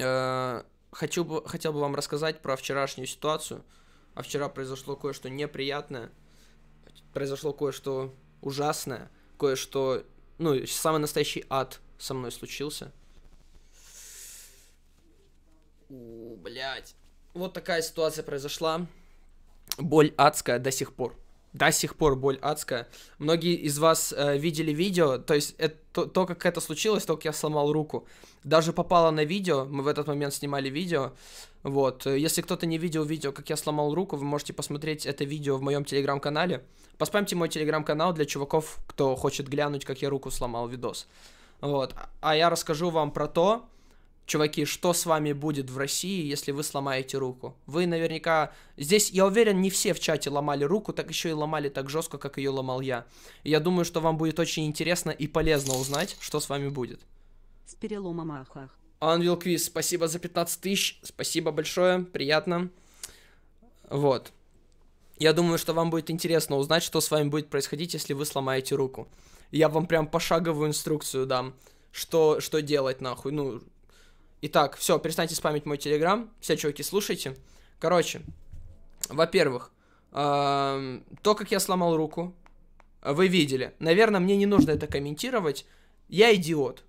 Э, хочу бы, хотел бы вам рассказать про вчерашнюю ситуацию. А вчера произошло кое-что неприятное, произошло кое-что ужасное, кое-что, ну, самый настоящий ад со мной случился. У, блядь. Вот такая ситуация произошла. Боль адская до сих пор до сих пор боль адская. Многие из вас э, видели видео, то есть это, то, как это случилось, только я сломал руку. Даже попало на видео, мы в этот момент снимали видео, вот. Э, если кто-то не видел видео, как я сломал руку, вы можете посмотреть это видео в моем телеграм-канале. Поспамьте мой телеграм-канал для чуваков, кто хочет глянуть, как я руку сломал видос. Вот. А я расскажу вам про то, чуваки, что с вами будет в России, если вы сломаете руку? Вы наверняка... Здесь, я уверен, не все в чате ломали руку, так еще и ломали так жестко, как ее ломал я. И я думаю, что вам будет очень интересно и полезно узнать, что с вами будет. С переломом ахах. Анвил Квиз, спасибо за 15 тысяч, спасибо большое, приятно. Вот. Я думаю, что вам будет интересно узнать, что с вами будет происходить, если вы сломаете руку. Я вам прям пошаговую инструкцию дам, что, что делать нахуй. Ну, Итак, все, перестаньте спамить мой телеграм. Все, чуваки, слушайте. Короче, во-первых, то, как я сломал руку, вы видели. Наверное, мне не нужно это комментировать. Я идиот.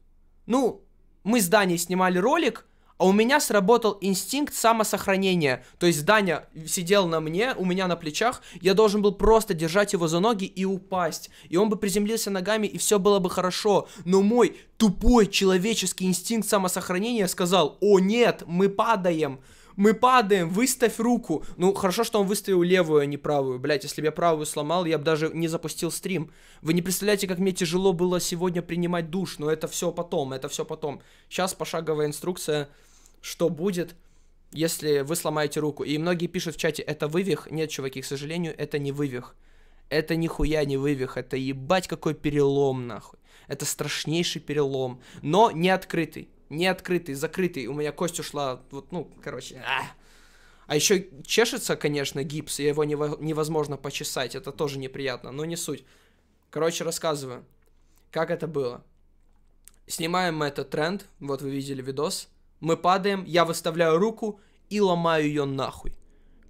Ну, мы с Даней снимали ролик, а у меня сработал инстинкт самосохранения. То есть Даня сидел на мне, у меня на плечах, я должен был просто держать его за ноги и упасть. И он бы приземлился ногами, и все было бы хорошо. Но мой тупой человеческий инстинкт самосохранения сказал, о нет, мы падаем. Мы падаем, выставь руку. Ну, хорошо, что он выставил левую, а не правую. Блять, если бы я правую сломал, я бы даже не запустил стрим. Вы не представляете, как мне тяжело было сегодня принимать душ, но это все потом, это все потом. Сейчас пошаговая инструкция что будет, если вы сломаете руку. И многие пишут в чате, это вывих. Нет, чуваки, к сожалению, это не вывих. Это нихуя не вывих, это ебать какой перелом, нахуй. Это страшнейший перелом, но не открытый. Не открытый, закрытый. У меня кость ушла, вот, ну, короче. А, А еще чешется, конечно, гипс, и его невозможно почесать, это тоже неприятно, но не суть. Короче, рассказываю, как это было. Снимаем мы этот тренд, вот вы видели видос мы падаем, я выставляю руку и ломаю ее нахуй.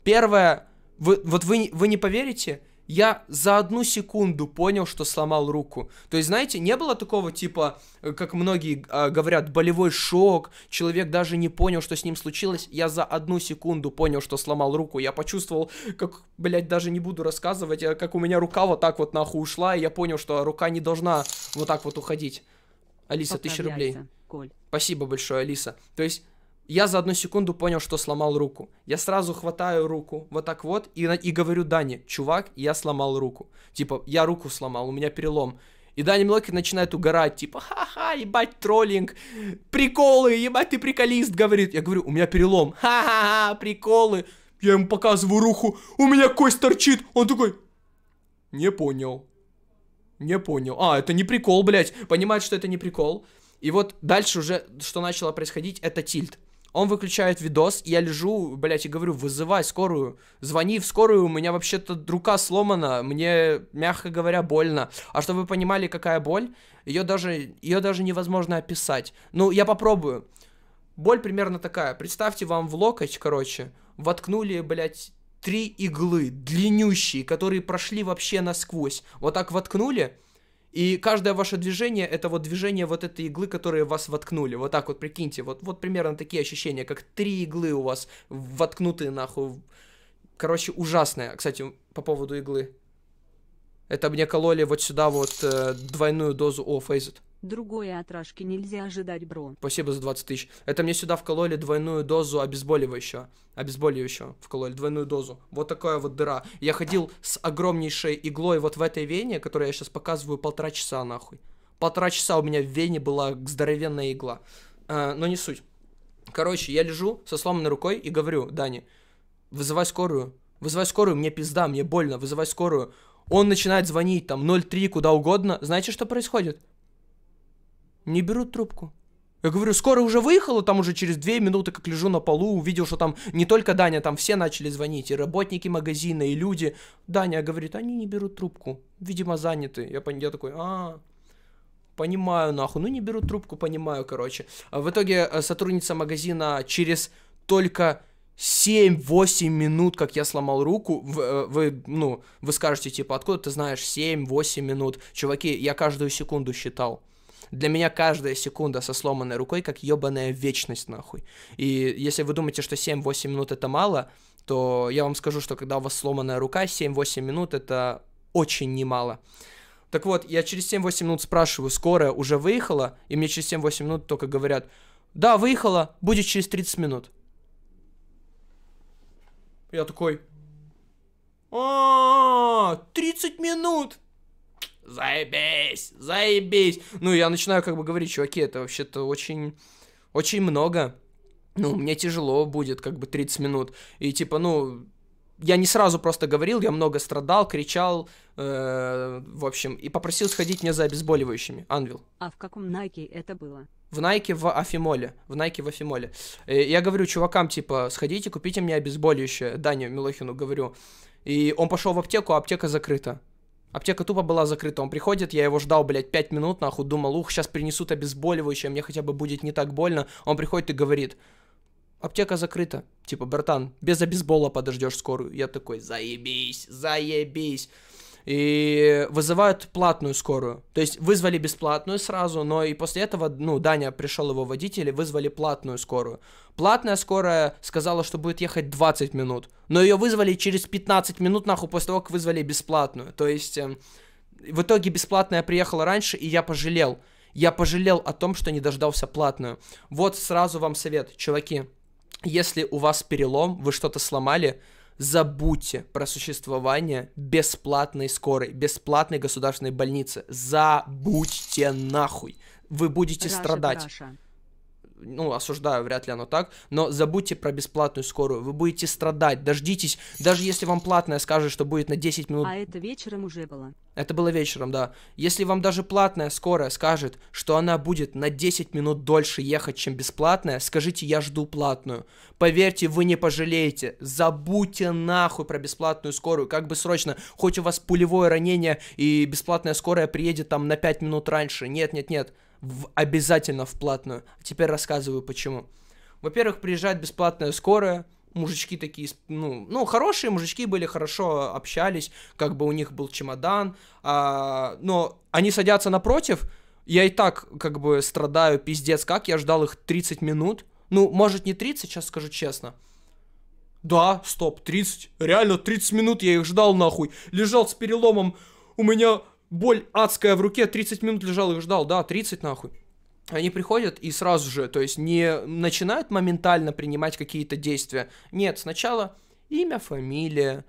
Первое, вы, вот вы, вы не поверите, я за одну секунду понял, что сломал руку. То есть, знаете, не было такого типа, э, как многие э, говорят, болевой шок, человек даже не понял, что с ним случилось. Я за одну секунду понял, что сломал руку. Я почувствовал, как, блядь, даже не буду рассказывать, э, как у меня рука вот так вот нахуй ушла, и я понял, что рука не должна вот так вот уходить. Алиса, тысяча рублей. Коль. Спасибо большое, Алиса. То есть я за одну секунду понял, что сломал руку. Я сразу хватаю руку вот так вот и, и говорю Дане, чувак, я сломал руку. Типа, я руку сломал, у меня перелом. И Дани Милокин начинает угорать, типа, ха-ха, ебать, троллинг, приколы, ебать, ты приколист, говорит. Я говорю, у меня перелом, ха-ха-ха, приколы. Я ему показываю руку, у меня кость торчит. Он такой, не понял. Не понял. А, это не прикол, блядь. Понимает, что это не прикол. И вот дальше уже, что начало происходить, это тильт. Он выключает видос, и я лежу, блядь, и говорю, вызывай скорую, звони в скорую, у меня вообще-то рука сломана, мне, мягко говоря, больно. А чтобы вы понимали, какая боль, ее даже, ее даже невозможно описать. Ну, я попробую. Боль примерно такая. Представьте, вам в локоть, короче, воткнули, блядь, три иглы, длиннющие, которые прошли вообще насквозь. Вот так воткнули, и каждое ваше движение это вот движение вот этой иглы, которые вас воткнули. Вот так вот, прикиньте, вот, вот примерно такие ощущения, как три иглы у вас воткнутые нахуй. Короче, ужасное. Кстати, по поводу иглы. Это мне кололи вот сюда вот э, двойную дозу Офейзет. Oh, Другой отражки нельзя ожидать, бро. Спасибо за 20 тысяч. Это мне сюда вкололи двойную дозу обезболивающего. Обезболивающего вкололи, двойную дозу. Вот такая вот дыра. Я ходил с огромнейшей иглой вот в этой вене, которую я сейчас показываю полтора часа, нахуй. Полтора часа у меня в вене была здоровенная игла. Э, но не суть. Короче, я лежу со сломанной рукой и говорю, Дани, вызывай скорую. Вызывай скорую, мне пизда, мне больно, вызывай скорую. Он начинает звонить там 03, куда угодно. Знаете, что происходит? Не берут трубку. Я говорю, скоро уже выехала, там уже через две минуты, как лежу на полу, увидел, что там не только Даня, там все начали звонить, и работники магазина, и люди. Даня говорит, они не берут трубку, видимо, заняты. Я, я такой, а, понимаю нахуй, ну не берут трубку, понимаю, короче. А в итоге э, сотрудница магазина через только 7-8 минут, как я сломал руку, вы, э, вы, ну, вы скажете, типа, откуда ты знаешь 7-8 минут? Чуваки, я каждую секунду считал. Для меня каждая секунда со сломанной рукой как ебаная вечность, нахуй. И если вы думаете, что 7-8 минут это мало, то я вам скажу, что когда у вас сломанная рука, 7-8 минут это очень немало. Так вот, я через 7-8 минут спрашиваю, скорая уже выехала, и мне через 7-8 минут только говорят, да, выехала, будет через 30 минут. Я такой, а, -а, -а 30 минут! заебись, заебись. Ну, я начинаю как бы говорить, чуваки, это вообще-то очень, очень много. Ну, мне тяжело будет как бы 30 минут. И типа, ну, я не сразу просто говорил, я много страдал, кричал, э, в общем, и попросил сходить мне за обезболивающими, Анвил. А в каком Найке это было? В Найке в Афимоле, в Найке в Афимоле. И э, я говорю чувакам, типа, сходите, купите мне обезболивающее, Даню Милохину говорю. И он пошел в аптеку, а аптека закрыта. Аптека тупо была закрыта. Он приходит, я его ждал, блядь, 5 минут, нахуй, думал, ух, сейчас принесут обезболивающее, мне хотя бы будет не так больно. Он приходит и говорит, аптека закрыта. Типа, братан, без обезбола подождешь скорую. Я такой, заебись, заебись и вызывают платную скорую. То есть вызвали бесплатную сразу, но и после этого, ну, Даня пришел его водитель и вызвали платную скорую. Платная скорая сказала, что будет ехать 20 минут, но ее вызвали через 15 минут, нахуй, после того, как вызвали бесплатную. То есть э, в итоге бесплатная приехала раньше, и я пожалел. Я пожалел о том, что не дождался платную. Вот сразу вам совет, чуваки. Если у вас перелом, вы что-то сломали, забудьте про существование бесплатной скорой, бесплатной государственной больницы. Забудьте нахуй. Вы будете Раша, страдать. Раша ну, осуждаю, вряд ли оно так, но забудьте про бесплатную скорую, вы будете страдать, дождитесь, даже если вам платная скажет, что будет на 10 минут... А это вечером уже было? Это было вечером, да. Если вам даже платная скорая скажет, что она будет на 10 минут дольше ехать, чем бесплатная, скажите, я жду платную. Поверьте, вы не пожалеете, забудьте нахуй про бесплатную скорую, как бы срочно, хоть у вас пулевое ранение и бесплатная скорая приедет там на 5 минут раньше, нет, нет, нет, в, обязательно в платную. Теперь рассказываю почему. Во-первых, приезжает бесплатная скорая, мужички такие, ну, ну, хорошие мужички были, хорошо общались, как бы у них был чемодан, а, но они садятся напротив, я и так, как бы, страдаю, пиздец, как я ждал их 30 минут, ну, может, не 30, сейчас скажу честно, да, стоп, 30, реально 30 минут я их ждал, нахуй, лежал с переломом, у меня боль адская в руке, 30 минут лежал и ждал, да, 30 нахуй. Они приходят и сразу же, то есть не начинают моментально принимать какие-то действия. Нет, сначала имя, фамилия,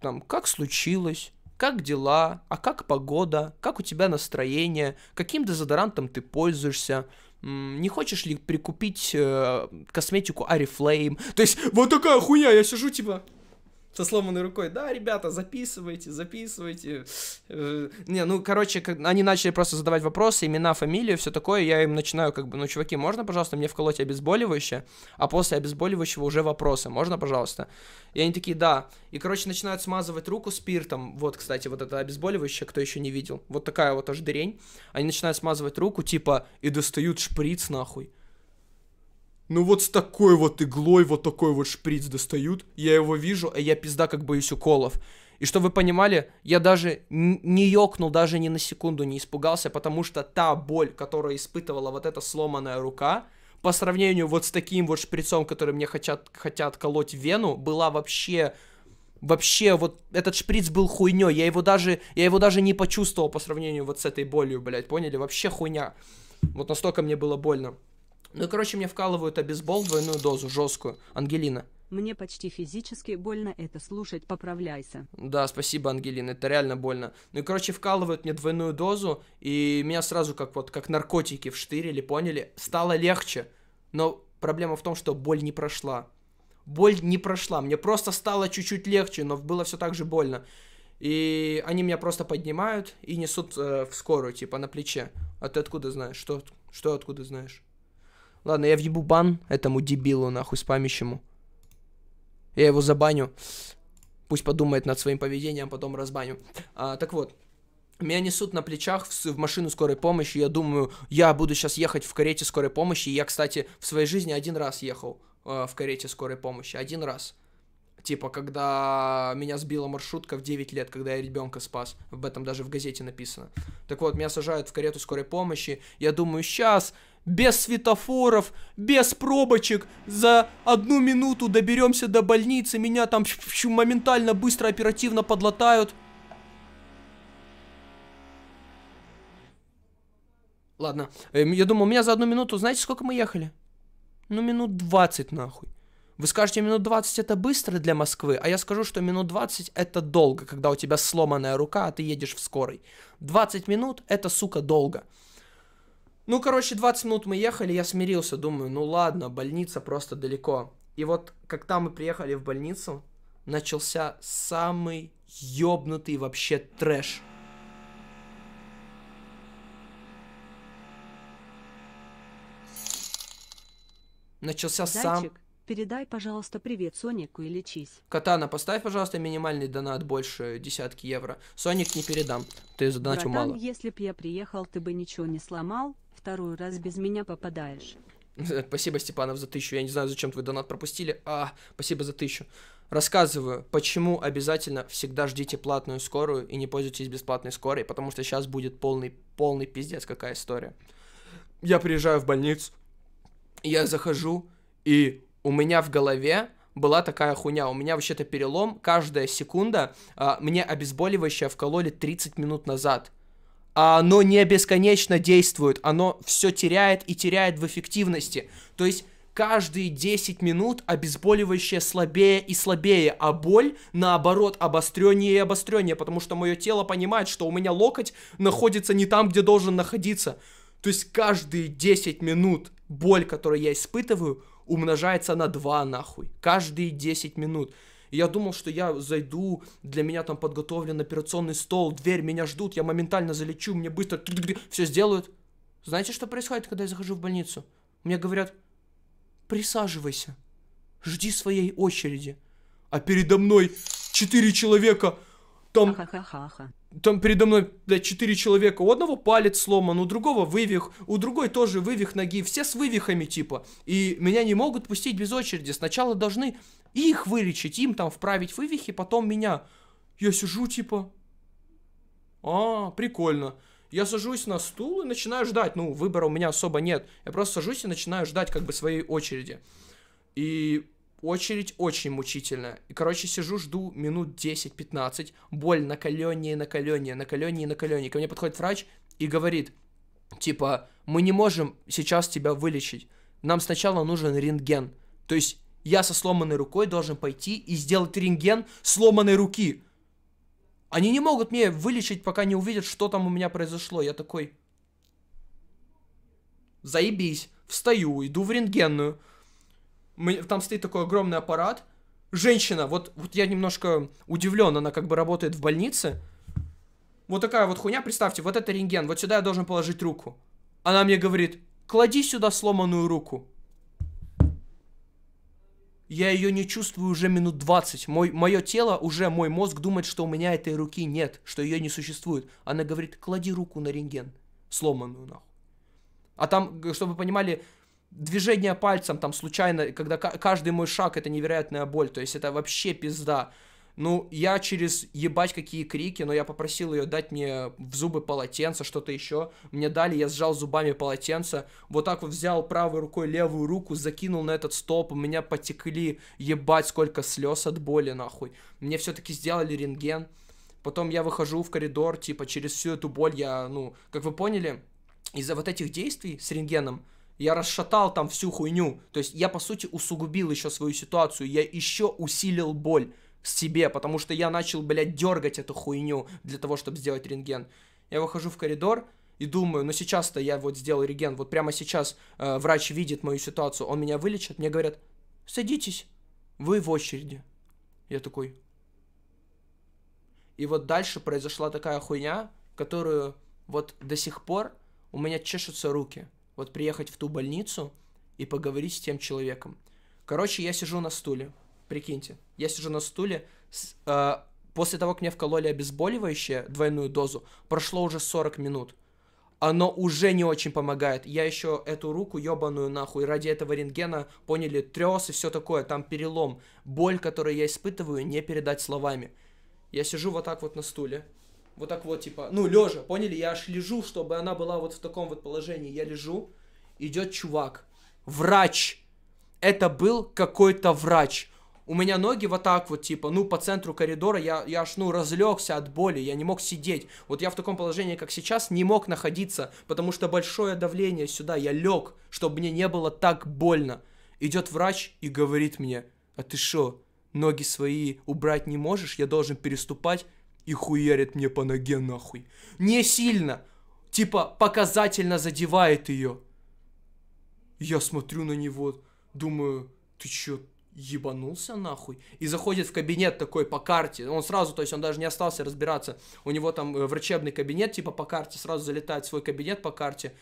там, как случилось, как дела, а как погода, как у тебя настроение, каким дезодорантом ты пользуешься, не хочешь ли прикупить э, косметику Арифлейм? То есть вот такая хуйня, я сижу типа со сломанной рукой, да, ребята, записывайте, записывайте. Э, не, ну, короче, они начали просто задавать вопросы, имена, фамилию, все такое, я им начинаю как бы, ну, чуваки, можно, пожалуйста, мне вколоть обезболивающее, а после обезболивающего уже вопросы, можно, пожалуйста? И они такие, да. И, короче, начинают смазывать руку спиртом, вот, кстати, вот это обезболивающее, кто еще не видел, вот такая вот аж дырень. Они начинают смазывать руку, типа, и достают шприц, нахуй. Ну вот с такой вот иглой вот такой вот шприц достают. Я его вижу, а я пизда как боюсь уколов. И что вы понимали, я даже не ёкнул, даже ни на секунду не испугался, потому что та боль, которую испытывала вот эта сломанная рука, по сравнению вот с таким вот шприцом, который мне хотят, хотят колоть вену, была вообще... Вообще, вот этот шприц был хуйнёй, я его даже, я его даже не почувствовал по сравнению вот с этой болью, блядь, поняли? Вообще хуйня. Вот настолько мне было больно. Ну и, короче, мне вкалывают обезбол двойную дозу, жесткую. Ангелина. Мне почти физически больно это слушать, поправляйся. Да, спасибо, Ангелина, это реально больно. Ну и, короче, вкалывают мне двойную дозу, и меня сразу как вот, как наркотики вштырили, поняли? Стало легче, но проблема в том, что боль не прошла. Боль не прошла, мне просто стало чуть-чуть легче, но было все так же больно. И они меня просто поднимают и несут э, в скорую, типа, на плече. А ты откуда знаешь? Что, что откуда знаешь? Ладно, я въебу бан этому дебилу, нахуй, спамящему. Я его забаню. Пусть подумает над своим поведением, а потом разбаню. А, так вот. Меня несут на плечах в, в машину скорой помощи. Я думаю, я буду сейчас ехать в карете скорой помощи. Я, кстати, в своей жизни один раз ехал э, в карете скорой помощи. Один раз. Типа, когда меня сбила маршрутка в 9 лет, когда я ребенка спас. Об этом даже в газете написано. Так вот, меня сажают в карету скорой помощи. Я думаю, сейчас без светофоров, без пробочек. За одну минуту доберемся до больницы, меня там моментально, быстро, оперативно подлатают. Ладно, эм, я думал, у меня за одну минуту, знаете, сколько мы ехали? Ну, минут 20 нахуй. Вы скажете, минут 20 это быстро для Москвы, а я скажу, что минут 20 это долго, когда у тебя сломанная рука, а ты едешь в скорой. 20 минут это, сука, долго. Ну, короче, 20 минут мы ехали, я смирился, думаю, ну ладно, больница просто далеко. И вот, когда мы приехали в больницу, начался самый ёбнутый вообще трэш. Начался Зайчик, сам... передай, пожалуйста, привет Сонику и лечись. Катана, поставь, пожалуйста, минимальный донат больше десятки евро. Соник не передам, ты задонатил Братан, мало. если б я приехал, ты бы ничего не сломал, второй раз без меня попадаешь. Э, спасибо, Степанов, за тысячу. Я не знаю, зачем твой донат пропустили. А, спасибо за тысячу. Рассказываю, почему обязательно всегда ждите платную скорую и не пользуйтесь бесплатной скорой, потому что сейчас будет полный, полный пиздец, какая история. Я приезжаю в больницу, я захожу, и у меня в голове была такая хуйня. У меня вообще-то перелом, каждая секунда, а, мне обезболивающее вкололи 30 минут назад. А оно не бесконечно действует, оно все теряет и теряет в эффективности. То есть каждые 10 минут обезболивающее слабее и слабее, а боль, наоборот, обостреннее и обостреннее, потому что мое тело понимает, что у меня локоть находится не там, где должен находиться. То есть каждые 10 минут боль, которую я испытываю, умножается на 2 нахуй. Каждые 10 минут я думал, что я зайду, для меня там подготовлен операционный стол, дверь, меня ждут, я моментально залечу, мне быстро все сделают. Знаете, что происходит, когда я захожу в больницу? Мне говорят, присаживайся, жди своей очереди. А передо мной четыре человека том... Там передо мной, блядь, четыре человека. У одного палец сломан, у другого вывих, у другой тоже вывих ноги. Все с вывихами, типа. И меня не могут пустить без очереди. Сначала должны их вылечить, им там вправить вывихи, потом меня. Я сижу, типа... А, прикольно. Я сажусь на стул и начинаю ждать. Ну, выбора у меня особо нет. Я просто сажусь и начинаю ждать как бы своей очереди. И очередь очень мучительно. И, короче, сижу, жду минут 10-15, боль на на колене колене накаленнее, накаленнее, на колене Ко мне подходит врач и говорит, типа, мы не можем сейчас тебя вылечить, нам сначала нужен рентген. То есть я со сломанной рукой должен пойти и сделать рентген сломанной руки. Они не могут мне вылечить, пока не увидят, что там у меня произошло. Я такой, заебись, встаю, иду в рентгенную там стоит такой огромный аппарат, женщина, вот, вот я немножко удивлен, она как бы работает в больнице, вот такая вот хуйня, представьте, вот это рентген, вот сюда я должен положить руку. Она мне говорит, клади сюда сломанную руку. Я ее не чувствую уже минут 20. Мой, мое тело, уже мой мозг думает, что у меня этой руки нет, что ее не существует. Она говорит, клади руку на рентген, сломанную нахуй. А там, чтобы вы понимали, движение пальцем там случайно, когда каждый мой шаг это невероятная боль, то есть это вообще пизда. Ну, я через ебать какие крики, но я попросил ее дать мне в зубы полотенце, что-то еще. Мне дали, я сжал зубами полотенце. Вот так вот взял правой рукой левую руку, закинул на этот столб. У меня потекли ебать сколько слез от боли, нахуй. Мне все-таки сделали рентген. Потом я выхожу в коридор, типа, через всю эту боль я, ну, как вы поняли, из-за вот этих действий с рентгеном я расшатал там всю хуйню. То есть я, по сути, усугубил еще свою ситуацию, я еще усилил боль себе, потому что я начал, блядь, дергать эту хуйню для того, чтобы сделать рентген. Я выхожу в коридор и думаю, ну сейчас-то я вот сделал рентген, вот прямо сейчас э, врач видит мою ситуацию, он меня вылечит, мне говорят, садитесь, вы в очереди. Я такой. И вот дальше произошла такая хуйня, которую вот до сих пор у меня чешутся руки вот приехать в ту больницу и поговорить с тем человеком. Короче, я сижу на стуле, прикиньте, я сижу на стуле, с, э, после того, как мне вкололи обезболивающее, двойную дозу, прошло уже 40 минут. Оно уже не очень помогает. Я еще эту руку ебаную нахуй ради этого рентгена поняли трес и все такое, там перелом. Боль, которую я испытываю, не передать словами. Я сижу вот так вот на стуле, вот так вот, типа, ну, лежа, поняли? Я аж лежу, чтобы она была вот в таком вот положении. Я лежу, идет чувак, врач. Это был какой-то врач. У меня ноги вот так вот, типа, ну, по центру коридора, я, я аж, ну, разлегся от боли, я не мог сидеть. Вот я в таком положении, как сейчас, не мог находиться, потому что большое давление сюда, я лег, чтобы мне не было так больно. Идет врач и говорит мне, а ты что, ноги свои убрать не можешь, я должен переступать и хуярит мне по ноге нахуй. Не сильно, типа показательно задевает ее. Я смотрю на него, думаю, ты чё, ебанулся нахуй? И заходит в кабинет такой по карте. Он сразу, то есть он даже не остался разбираться. У него там э, врачебный кабинет, типа по карте, сразу залетает в свой кабинет по карте.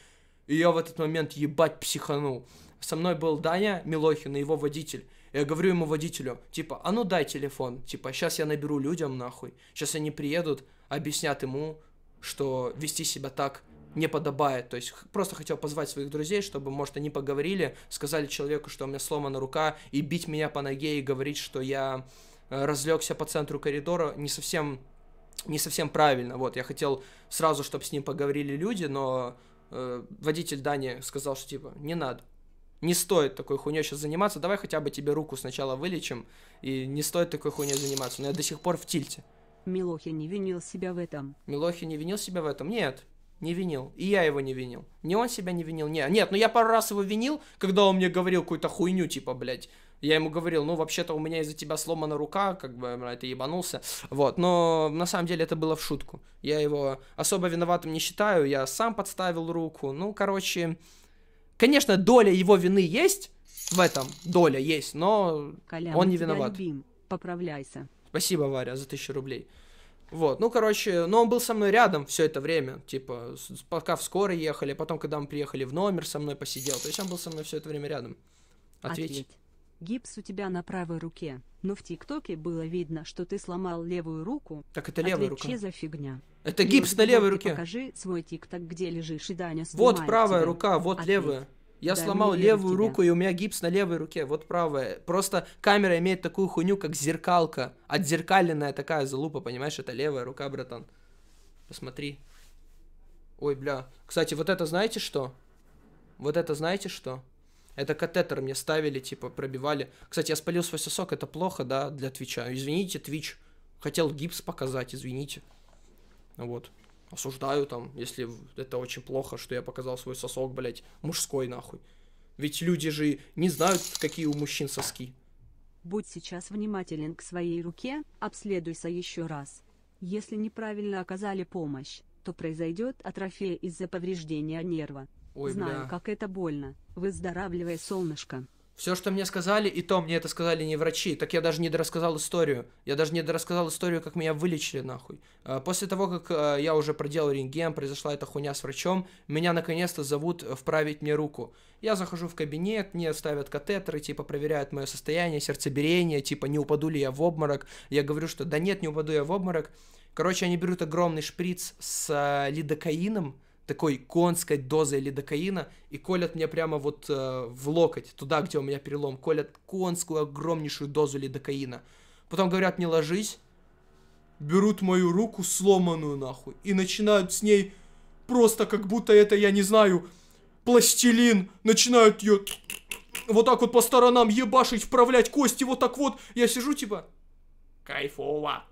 И я в этот момент ебать психанул. Со мной был Даня Милохин и его водитель. Я говорю ему водителю, типа, а ну дай телефон, типа, сейчас я наберу людям нахуй, сейчас они приедут, объяснят ему, что вести себя так не подобает. То есть просто хотел позвать своих друзей, чтобы, может, они поговорили, сказали человеку, что у меня сломана рука, и бить меня по ноге и говорить, что я э, разлегся по центру коридора, не совсем не совсем правильно. Вот, я хотел сразу, чтобы с ним поговорили люди, но э, водитель Дани сказал, что типа не надо не стоит такой хуйней сейчас заниматься, давай хотя бы тебе руку сначала вылечим, и не стоит такой хуйней заниматься, но я до сих пор в тильте. Милохи не винил себя в этом. Милохи не винил себя в этом? Нет, не винил. И я его не винил. Не он себя не винил. Не, нет, Но ну я пару раз его винил, когда он мне говорил какую-то хуйню, типа, блядь. Я ему говорил, ну, вообще-то у меня из-за тебя сломана рука, как бы, это ебанулся. Вот, но на самом деле это было в шутку. Я его особо виноватым не считаю, я сам подставил руку. Ну, короче, Конечно, доля его вины есть в этом, доля есть, но Коля, он не виноват. Любим. Поправляйся. Спасибо, Варя, за тысячу рублей. Вот, ну, короче, но он был со мной рядом все это время, типа, пока в скорой ехали, потом, когда мы приехали в номер, со мной посидел, то есть он был со мной все это время рядом. Ответь. Ответь гипс у тебя на правой руке, но в ТикТоке было видно, что ты сломал левую руку. Так это левая Ответь, рука. Че за фигня? Это гипс на левой руке. Покажи свой ТикТок, где лежишь, и Даня Вот правая тебя. рука, вот Ответь. левая. Я да, сломал левую руку, и у меня гипс на левой руке, вот правая. Просто камера имеет такую хуйню, как зеркалка. Отзеркаленная такая залупа, понимаешь? Это левая рука, братан. Посмотри. Ой, бля. Кстати, вот это знаете что? Вот это знаете что? Это катетер мне ставили, типа, пробивали. Кстати, я спалил свой сосок, это плохо, да, для Твича. Извините, Твич. Хотел гипс показать, извините. Вот. Осуждаю там, если это очень плохо, что я показал свой сосок, блядь, мужской нахуй. Ведь люди же не знают, какие у мужчин соски. Будь сейчас внимателен к своей руке, обследуйся еще раз. Если неправильно оказали помощь, то произойдет атрофия из-за повреждения нерва. Ой, Знаю, бля. как это больно. Выздоравливай, солнышко. Все, что мне сказали, и то мне это сказали не врачи. Так я даже не дорассказал историю. Я даже не дорассказал историю, как меня вылечили нахуй. А, после того, как а, я уже проделал рентген, произошла эта хуйня с врачом, меня наконец-то зовут э, вправить мне руку. Я захожу в кабинет, мне ставят катетеры, типа проверяют мое состояние, сердцебиение, типа не упаду ли я в обморок. Я говорю, что да нет, не упаду я в обморок. Короче, они берут огромный шприц с э, лидокаином, такой конской дозой лидокаина и колят меня прямо вот э, в локоть, туда, где у меня перелом, колят конскую огромнейшую дозу лидокаина. Потом говорят мне ложись, берут мою руку сломанную нахуй и начинают с ней просто как будто это, я не знаю, пластилин, начинают ее вот так вот по сторонам ебашить, вправлять кости, вот так вот. Я сижу типа, кайфово,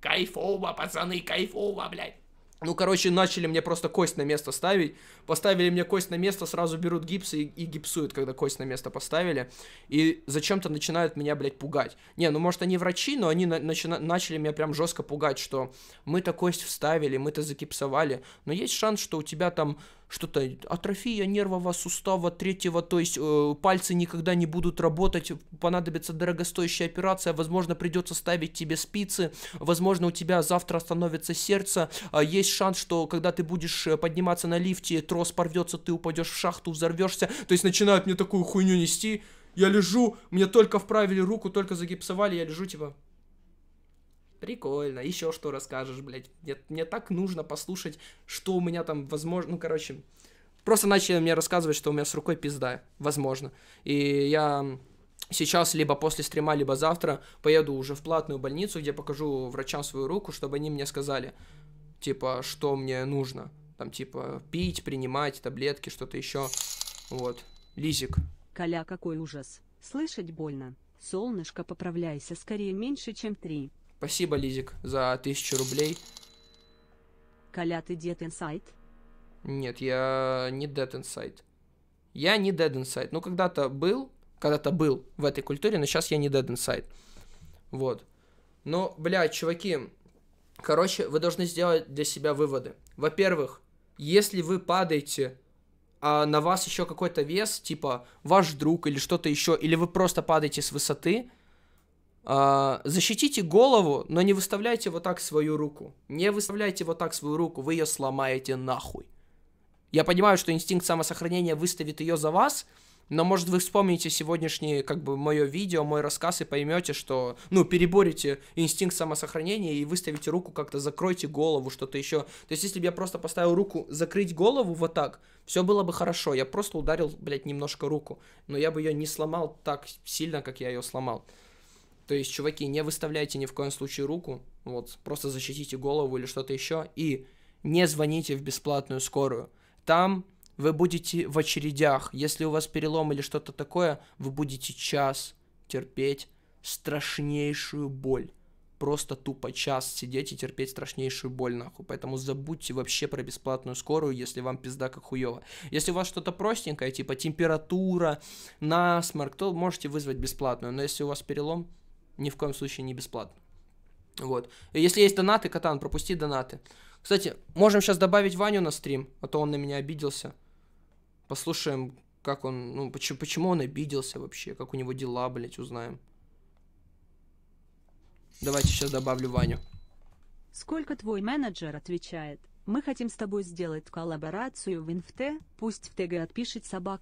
кайфово, пацаны, кайфово, блядь. Ну, короче, начали мне просто кость на место ставить. Поставили мне кость на место, сразу берут гипсы и, и гипсуют, когда кость на место поставили. И зачем-то начинают меня, блядь, пугать. Не, ну, может, они врачи, но они на начина начали меня прям жестко пугать, что мы-то кость вставили, мы-то загипсовали. Но есть шанс, что у тебя там что-то атрофия нервового сустава третьего, то есть э, пальцы никогда не будут работать, понадобится дорогостоящая операция, возможно, придется ставить тебе спицы, возможно, у тебя завтра остановится сердце, э, есть шанс, что когда ты будешь э, подниматься на лифте, трос порвется, ты упадешь в шахту, взорвешься, то есть начинают мне такую хуйню нести, я лежу, мне только вправили руку, только загипсовали, я лежу, типа, прикольно, еще что расскажешь, блядь, мне, мне так нужно послушать, что у меня там, возможно, ну, короче, просто начали мне рассказывать, что у меня с рукой пизда, возможно, и я сейчас, либо после стрима, либо завтра поеду уже в платную больницу, где покажу врачам свою руку, чтобы они мне сказали, типа, что мне нужно, там, типа, пить, принимать таблетки, что-то еще, вот, Лизик. Коля, какой ужас, слышать больно. Солнышко, поправляйся скорее меньше, чем три. Спасибо, Лизик, за тысячу рублей. Коля, ты Dead Inside? Нет, я не Dead Inside. Я не Dead Inside. Ну, когда-то был, когда-то был в этой культуре, но сейчас я не Dead Inside. Вот. Но, блядь, чуваки, короче, вы должны сделать для себя выводы. Во-первых, если вы падаете, а на вас еще какой-то вес, типа ваш друг или что-то еще, или вы просто падаете с высоты, а, защитите голову, но не выставляйте вот так свою руку. Не выставляйте вот так свою руку, вы ее сломаете нахуй. Я понимаю, что инстинкт самосохранения выставит ее за вас, но, может, вы вспомните сегодняшнее, как бы, мое видео, мой рассказ и поймете, что, ну, переборите инстинкт самосохранения и выставите руку как-то, закройте голову, что-то еще. То есть, если бы я просто поставил руку закрыть голову вот так, все было бы хорошо. Я просто ударил, блядь, немножко руку, но я бы ее не сломал так сильно, как я ее сломал. То есть, чуваки, не выставляйте ни в коем случае руку, вот, просто защитите голову или что-то еще, и не звоните в бесплатную скорую. Там вы будете в очередях. Если у вас перелом или что-то такое, вы будете час терпеть страшнейшую боль. Просто тупо час сидеть и терпеть страшнейшую боль, нахуй. Поэтому забудьте вообще про бесплатную скорую, если вам пизда как хуево. Если у вас что-то простенькое, типа температура, насморк, то можете вызвать бесплатную. Но если у вас перелом, ни в коем случае не бесплатно. Вот. если есть донаты, Катан, пропусти донаты. Кстати, можем сейчас добавить Ваню на стрим, а то он на меня обиделся. Послушаем, как он, ну, почему, почему он обиделся вообще, как у него дела, блядь, узнаем. Давайте сейчас добавлю Ваню. Сколько твой менеджер отвечает? Мы хотим с тобой сделать коллаборацию в инфте, пусть в ТГ отпишет собак.